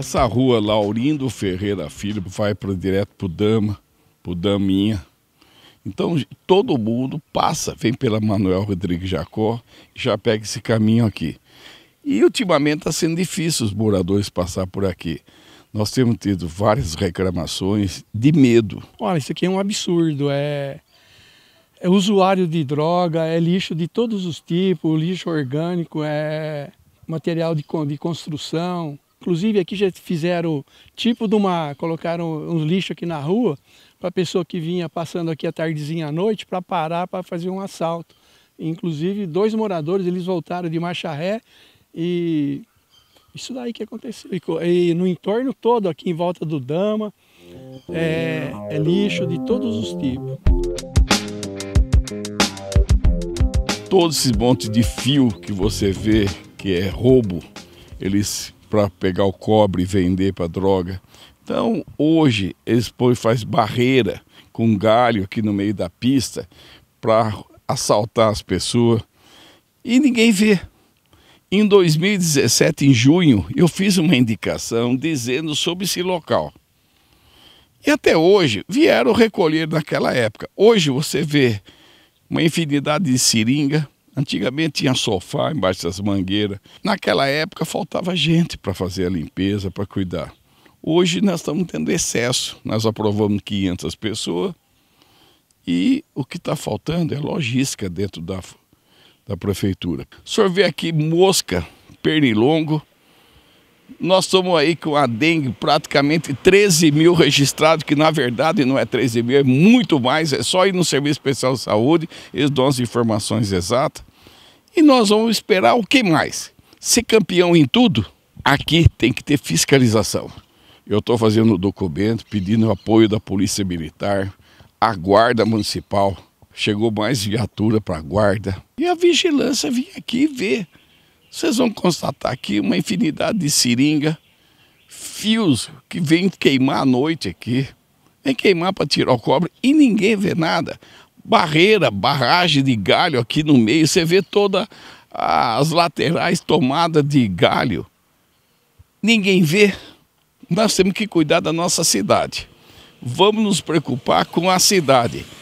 Essa rua Laurindo Ferreira Filho vai para direto pro Dama, pro Daminha. Então todo mundo passa, vem pela Manuel Rodrigues Jacó e já pega esse caminho aqui. E ultimamente está sendo difícil os moradores passar por aqui. Nós temos tido várias reclamações de medo. Olha, isso aqui é um absurdo. É, é usuário de droga, é lixo de todos os tipos, lixo orgânico, é material de, de construção. Inclusive aqui já fizeram tipo de uma, colocaram uns lixos aqui na rua para a pessoa que vinha passando aqui a tardezinha à noite para parar para fazer um assalto. Inclusive dois moradores, eles voltaram de marcha ré e isso daí que aconteceu. E no entorno todo, aqui em volta do Dama, é, é lixo de todos os tipos. Todo esse monte de fio que você vê que é roubo, eles para pegar o cobre e vender para droga. Então, hoje, eles põem, faz barreira com um galho aqui no meio da pista para assaltar as pessoas e ninguém vê. Em 2017, em junho, eu fiz uma indicação dizendo sobre esse local. E até hoje vieram recolher naquela época. Hoje você vê uma infinidade de seringa, Antigamente tinha sofá embaixo das mangueiras. Naquela época faltava gente para fazer a limpeza, para cuidar. Hoje nós estamos tendo excesso. Nós aprovamos 500 pessoas e o que está faltando é logística dentro da, da prefeitura. O senhor vê aqui mosca, pernilongo, nós estamos aí com a dengue praticamente 13 mil registrados, que na verdade não é 13 mil, é muito mais, é só ir no Serviço Especial de Saúde, eles dão as informações exatas. E nós vamos esperar o que mais? Ser campeão em tudo, aqui tem que ter fiscalização. Eu estou fazendo o documento, pedindo o apoio da Polícia Militar, a Guarda Municipal, chegou mais viatura para a Guarda, e a vigilância vem aqui ver. Vocês vão constatar aqui uma infinidade de seringa, fios que vem queimar à noite aqui. Vem queimar para tirar o cobre e ninguém vê nada. Barreira, barragem de galho aqui no meio. Você vê todas as laterais tomadas de galho. Ninguém vê. Nós temos que cuidar da nossa cidade. Vamos nos preocupar com a cidade.